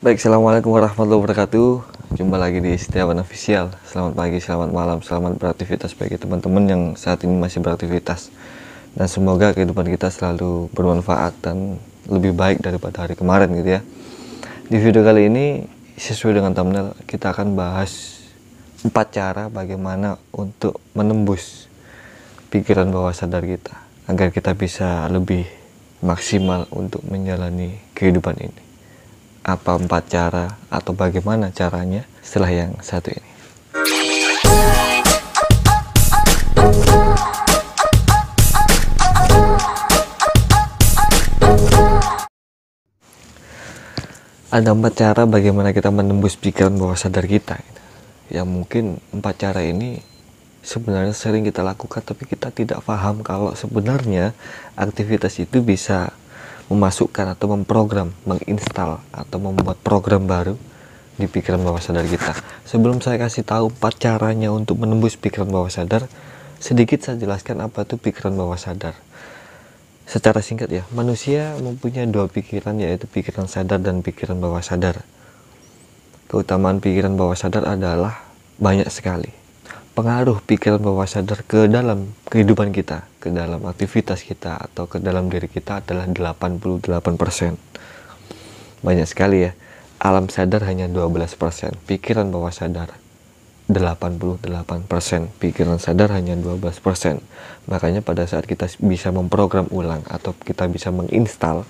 Baik, Assalamualaikum warahmatullahi wabarakatuh Jumpa lagi di Setiawan Official Selamat pagi, selamat malam, selamat beraktivitas bagi teman-teman yang saat ini masih beraktivitas Dan semoga kehidupan kita selalu bermanfaat dan lebih baik daripada hari kemarin gitu ya Di video kali ini, sesuai dengan thumbnail, kita akan bahas empat cara bagaimana untuk menembus pikiran bawah sadar kita Agar kita bisa lebih maksimal untuk menjalani kehidupan ini apa empat cara atau bagaimana caranya setelah yang satu ini. Ada empat cara bagaimana kita menembus pikiran bawah sadar kita. Gitu. yang mungkin empat cara ini sebenarnya sering kita lakukan tapi kita tidak paham kalau sebenarnya aktivitas itu bisa memasukkan atau memprogram, menginstal atau membuat program baru di pikiran bawah sadar kita. Sebelum saya kasih tahu empat caranya untuk menembus pikiran bawah sadar, sedikit saya jelaskan apa itu pikiran bawah sadar. Secara singkat ya, manusia mempunyai dua pikiran yaitu pikiran sadar dan pikiran bawah sadar. Keutamaan pikiran bawah sadar adalah banyak sekali pengaruh pikiran bawah sadar ke dalam kehidupan kita, ke dalam aktivitas kita atau ke dalam diri kita adalah 88%. Banyak sekali ya. Alam sadar hanya 12%, pikiran bawah sadar 88% pikiran sadar hanya 12% makanya pada saat kita bisa memprogram ulang atau kita bisa menginstal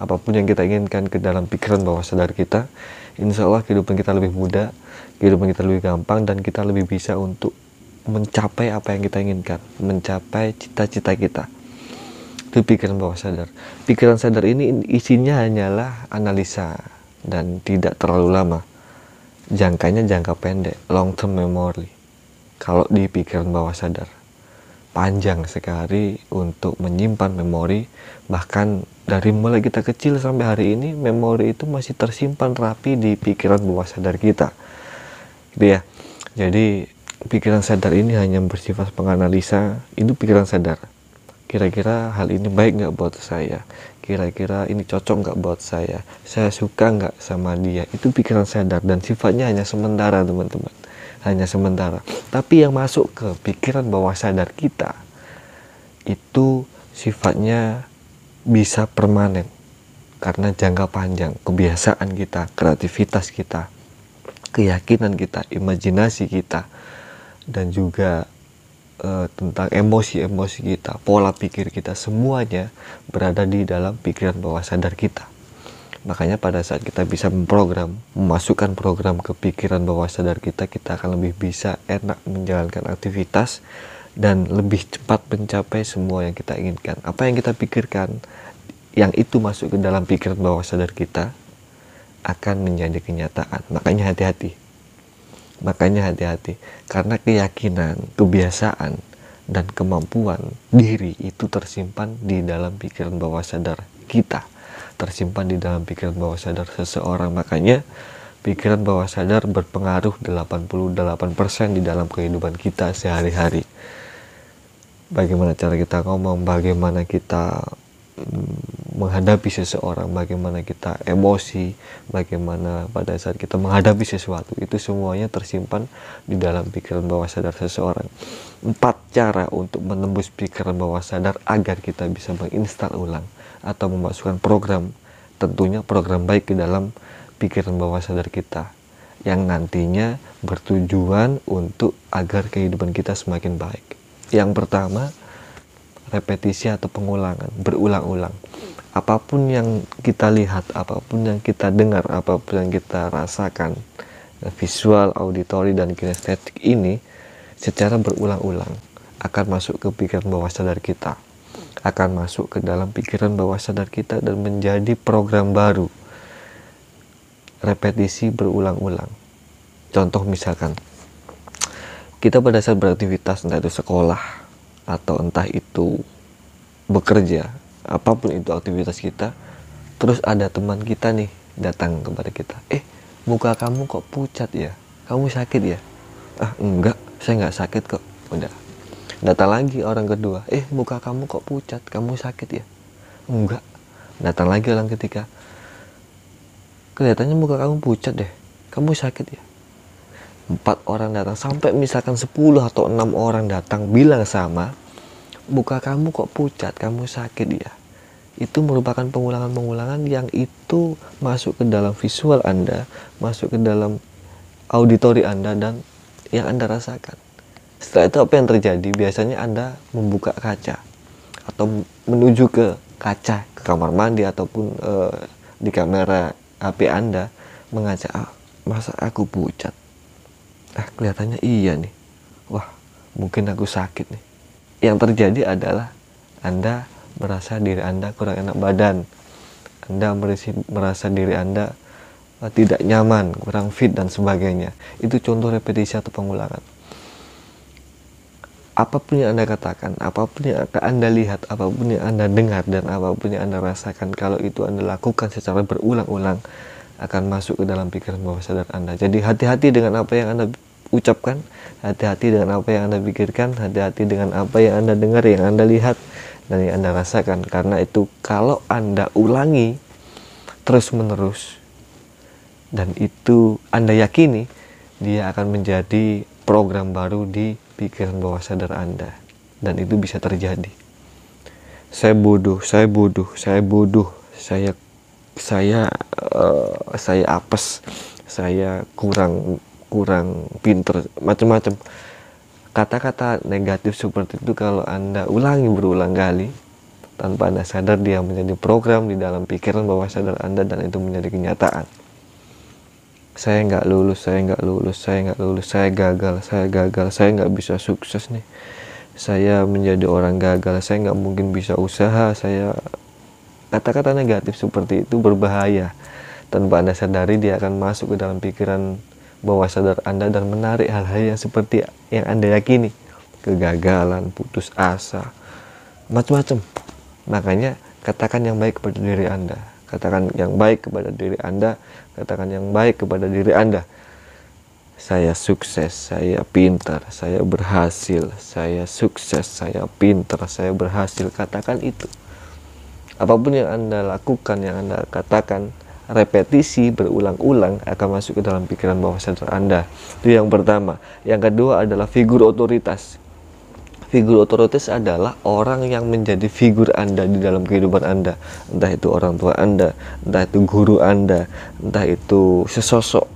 apapun yang kita inginkan ke dalam pikiran bawah sadar kita insya Allah kehidupan kita lebih mudah kehidupan kita lebih gampang dan kita lebih bisa untuk mencapai apa yang kita inginkan mencapai cita-cita kita itu pikiran bawah sadar pikiran sadar ini isinya hanyalah analisa dan tidak terlalu lama jangkanya jangka pendek long term memory kalau di pikiran bawah sadar panjang sekali untuk menyimpan memori bahkan dari mulai kita kecil sampai hari ini memori itu masih tersimpan rapi di pikiran bawah sadar kita gitu ya jadi pikiran sadar ini hanya bersifat penganalisa itu pikiran sadar kira-kira hal ini baik nggak buat saya kira-kira ini cocok nggak buat saya saya suka nggak sama dia itu pikiran sadar dan sifatnya hanya sementara teman-teman hanya sementara. Tapi yang masuk ke pikiran bawah sadar kita itu sifatnya bisa permanen karena jangka panjang kebiasaan kita, kreativitas kita, keyakinan kita, imajinasi kita dan juga eh, tentang emosi-emosi kita, pola pikir kita semuanya berada di dalam pikiran bawah sadar kita. Makanya pada saat kita bisa memprogram, memasukkan program ke pikiran bawah sadar kita, kita akan lebih bisa enak menjalankan aktivitas dan lebih cepat mencapai semua yang kita inginkan. Apa yang kita pikirkan, yang itu masuk ke dalam pikiran bawah sadar kita akan menjadi kenyataan. Makanya hati-hati. Makanya hati-hati karena keyakinan, kebiasaan dan kemampuan diri itu tersimpan di dalam pikiran bawah sadar kita tersimpan di dalam pikiran bawah sadar seseorang makanya pikiran bawah sadar berpengaruh 88% di dalam kehidupan kita sehari-hari bagaimana cara kita ngomong bagaimana kita mm, menghadapi seseorang, bagaimana kita emosi, bagaimana pada saat kita menghadapi sesuatu, itu semuanya tersimpan di dalam pikiran bawah sadar seseorang. Empat cara untuk menembus pikiran bawah sadar agar kita bisa menginstal ulang atau memasukkan program tentunya program baik di dalam pikiran bawah sadar kita yang nantinya bertujuan untuk agar kehidupan kita semakin baik. Yang pertama, repetisi atau pengulangan, berulang-ulang. Apapun yang kita lihat, apapun yang kita dengar, apapun yang kita rasakan, visual, auditori, dan kinestetik ini secara berulang-ulang akan masuk ke pikiran bawah sadar kita akan masuk ke dalam pikiran bawah sadar kita dan menjadi program baru. Repetisi berulang-ulang. Contoh misalkan, kita pada saat beraktivitas entah itu sekolah atau entah itu bekerja, apapun itu aktivitas kita, terus ada teman kita nih datang kepada kita. Eh, muka kamu kok pucat ya? Kamu sakit ya? Ah, enggak, saya enggak sakit kok. Udah, datang lagi orang kedua eh muka kamu kok pucat kamu sakit ya enggak datang lagi orang ketiga kelihatannya muka kamu pucat deh kamu sakit ya empat orang datang sampai misalkan sepuluh atau enam orang datang bilang sama muka kamu kok pucat kamu sakit ya itu merupakan pengulangan-pengulangan yang itu masuk ke dalam visual Anda masuk ke dalam auditori Anda dan yang Anda rasakan setelah itu apa yang terjadi? Biasanya Anda membuka kaca atau menuju ke kaca ke kamar mandi ataupun uh, di kamera HP Anda mengajak ah, masa aku pucat. Ah kelihatannya iya nih. Wah, mungkin aku sakit nih. Yang terjadi adalah Anda merasa diri Anda kurang enak badan. Anda merisi merasa diri Anda eh, tidak nyaman, kurang fit dan sebagainya. Itu contoh repetisi atau pengulangan apapun yang Anda katakan, apapun yang Anda lihat, apapun yang Anda dengar, dan apapun yang Anda rasakan, kalau itu Anda lakukan secara berulang-ulang, akan masuk ke dalam pikiran bawah sadar Anda. Jadi hati-hati dengan apa yang Anda ucapkan, hati-hati dengan apa yang Anda pikirkan, hati-hati dengan apa yang Anda dengar, yang Anda lihat, dan yang Anda rasakan. Karena itu kalau Anda ulangi terus-menerus, dan itu Anda yakini, dia akan menjadi program baru di pikiran bawah sadar Anda dan itu bisa terjadi. Saya bodoh, saya bodoh, saya bodoh, saya saya uh, saya apes, saya kurang kurang pinter, macam-macam. Kata-kata negatif seperti itu kalau Anda ulangi berulang kali tanpa Anda sadar dia menjadi program di dalam pikiran bawah sadar Anda dan itu menjadi kenyataan saya nggak lulus saya nggak lulus saya nggak lulus saya gagal saya gagal saya nggak bisa sukses nih saya menjadi orang gagal saya nggak mungkin bisa usaha saya kata-kata negatif seperti itu berbahaya tanpa anda sadari dia akan masuk ke dalam pikiran bawah sadar anda dan menarik hal-hal yang seperti yang anda yakini kegagalan putus asa macam-macam makanya katakan yang baik kepada diri anda Katakan yang baik kepada diri Anda, katakan yang baik kepada diri Anda. Saya sukses, saya pintar, saya berhasil, saya sukses, saya pintar, saya berhasil. Katakan itu. Apapun yang Anda lakukan, yang Anda katakan, repetisi berulang-ulang akan masuk ke dalam pikiran bawah sadar Anda. Itu yang pertama. Yang kedua adalah figur otoritas figur otoritas adalah orang yang menjadi figur Anda di dalam kehidupan Anda. Entah itu orang tua Anda, entah itu guru Anda, entah itu sesosok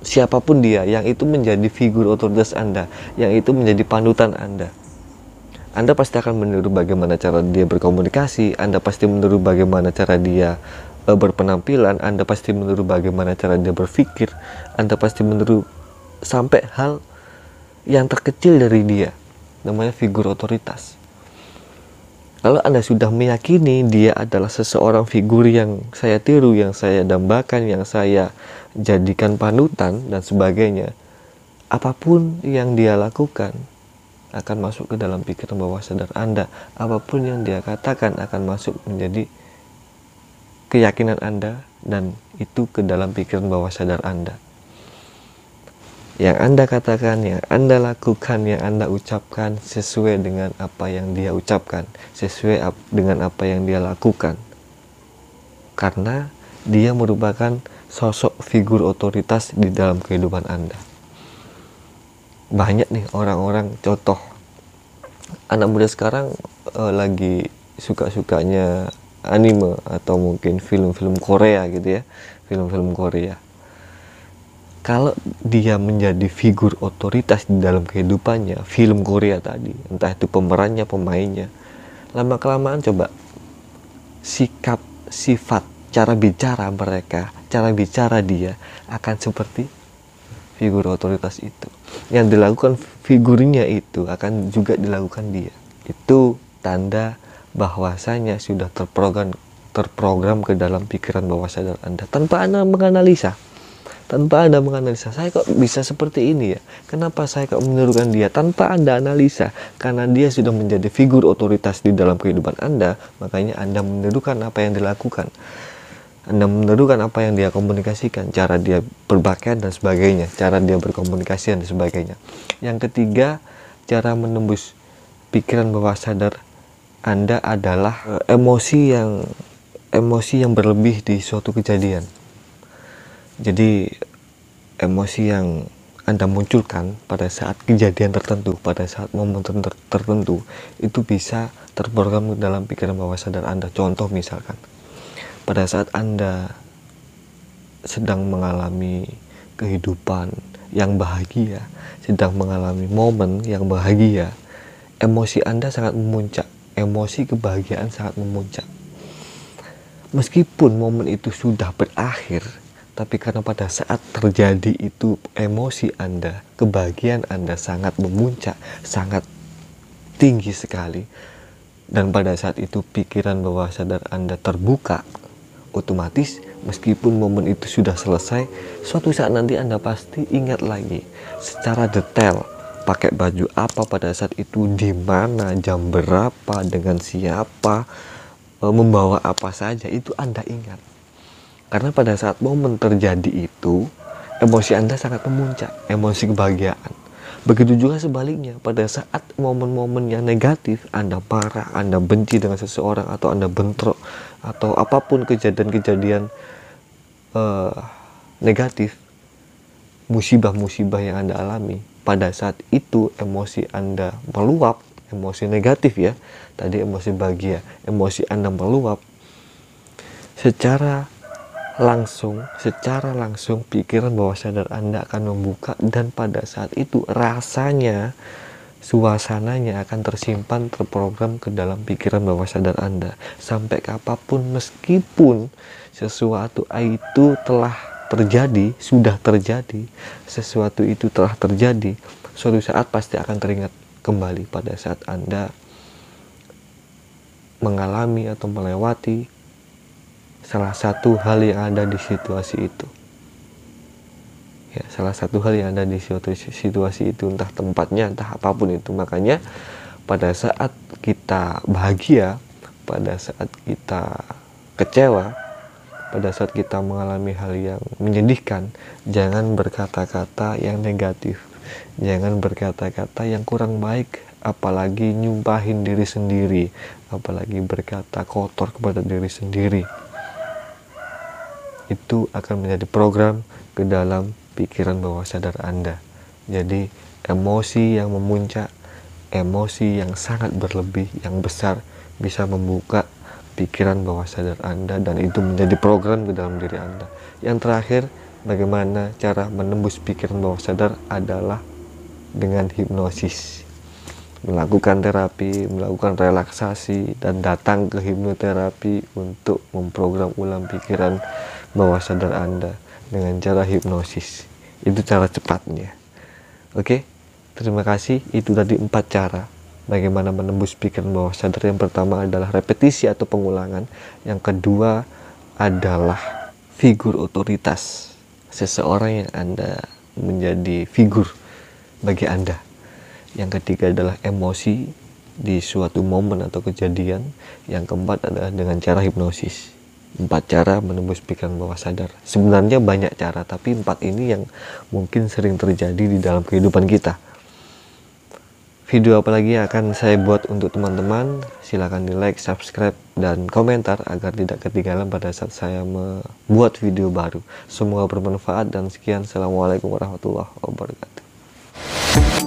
siapapun dia yang itu menjadi figur otoritas Anda, yang itu menjadi panutan Anda. Anda pasti akan meniru bagaimana cara dia berkomunikasi, Anda pasti meniru bagaimana cara dia eh, berpenampilan, Anda pasti meniru bagaimana cara dia berpikir, Anda pasti meniru sampai hal yang terkecil dari dia namanya figur otoritas kalau Anda sudah meyakini dia adalah seseorang figur yang saya tiru, yang saya dambakan, yang saya jadikan panutan, dan sebagainya, apapun yang dia lakukan akan masuk ke dalam pikiran bawah sadar Anda. Apapun yang dia katakan akan masuk menjadi keyakinan Anda, dan itu ke dalam pikiran bawah sadar Anda yang Anda katakan, yang Anda lakukan, yang Anda ucapkan sesuai dengan apa yang dia ucapkan, sesuai ap dengan apa yang dia lakukan. Karena dia merupakan sosok figur otoritas di dalam kehidupan Anda. Banyak nih orang-orang contoh anak muda sekarang e, lagi suka-sukanya anime atau mungkin film-film Korea gitu ya, film-film Korea kalau dia menjadi figur otoritas di dalam kehidupannya film Korea tadi entah itu pemerannya pemainnya lama kelamaan coba sikap sifat cara bicara mereka cara bicara dia akan seperti figur otoritas itu yang dilakukan figurnya itu akan juga dilakukan dia itu tanda bahwasanya sudah terprogram terprogram ke dalam pikiran bawah sadar Anda tanpa Anda menganalisa tanpa Anda menganalisa. Saya kok bisa seperti ini ya? Kenapa saya kok menirukan dia tanpa Anda analisa? Karena dia sudah menjadi figur otoritas di dalam kehidupan Anda, makanya Anda menirukan apa yang dilakukan. Anda menirukan apa yang dia komunikasikan, cara dia berpakaian dan sebagainya, cara dia berkomunikasi dan sebagainya. Yang ketiga, cara menembus pikiran bawah sadar Anda adalah eh, emosi yang emosi yang berlebih di suatu kejadian. Jadi emosi yang Anda munculkan pada saat kejadian tertentu, pada saat momen tertentu, itu bisa terprogram dalam pikiran bawah sadar Anda. Contoh misalkan, pada saat Anda sedang mengalami kehidupan yang bahagia, sedang mengalami momen yang bahagia, emosi Anda sangat memuncak, emosi kebahagiaan sangat memuncak. Meskipun momen itu sudah berakhir, tapi karena pada saat terjadi itu emosi Anda, kebahagiaan Anda sangat memuncak, sangat tinggi sekali. Dan pada saat itu pikiran bawah sadar Anda terbuka, otomatis meskipun momen itu sudah selesai, suatu saat nanti Anda pasti ingat lagi secara detail pakai baju apa pada saat itu, di mana, jam berapa, dengan siapa, e, membawa apa saja, itu Anda ingat. Karena pada saat momen terjadi itu, emosi Anda sangat memuncak, emosi kebahagiaan. Begitu juga sebaliknya, pada saat momen-momen yang negatif, Anda parah Anda benci dengan seseorang, atau Anda bentrok, atau apapun kejadian-kejadian uh, negatif, musibah-musibah yang Anda alami, pada saat itu emosi Anda meluap, emosi negatif ya, tadi emosi bahagia, emosi Anda meluap, secara langsung, secara langsung pikiran bawah sadar Anda akan membuka dan pada saat itu rasanya suasananya akan tersimpan terprogram ke dalam pikiran bawah sadar Anda sampai apapun meskipun sesuatu itu telah terjadi, sudah terjadi, sesuatu itu telah terjadi, suatu saat pasti akan teringat kembali pada saat Anda mengalami atau melewati salah satu hal yang ada di situasi itu ya salah satu hal yang ada di situasi itu entah tempatnya entah apapun itu makanya pada saat kita bahagia pada saat kita kecewa pada saat kita mengalami hal yang menyedihkan jangan berkata-kata yang negatif jangan berkata-kata yang kurang baik apalagi nyumpahin diri sendiri apalagi berkata kotor kepada diri sendiri itu akan menjadi program ke dalam pikiran bawah sadar Anda. Jadi emosi yang memuncak, emosi yang sangat berlebih, yang besar bisa membuka pikiran bawah sadar Anda dan itu menjadi program ke dalam diri Anda. Yang terakhir, bagaimana cara menembus pikiran bawah sadar adalah dengan hipnosis melakukan terapi, melakukan relaksasi, dan datang ke hipnoterapi untuk memprogram ulang pikiran bawah sadar Anda dengan cara hipnosis. Itu cara cepatnya. Oke, terima kasih. Itu tadi empat cara bagaimana menembus pikiran bawah sadar. Yang pertama adalah repetisi atau pengulangan. Yang kedua adalah figur otoritas. Seseorang yang Anda menjadi figur bagi Anda. Yang ketiga adalah emosi di suatu momen atau kejadian. Yang keempat adalah dengan cara hipnosis empat cara menembus pikiran bawah sadar sebenarnya banyak cara tapi empat ini yang mungkin sering terjadi di dalam kehidupan kita video apa lagi yang akan saya buat untuk teman-teman silahkan di like subscribe dan komentar agar tidak ketinggalan pada saat saya membuat video baru semoga bermanfaat dan sekian assalamualaikum warahmatullahi wabarakatuh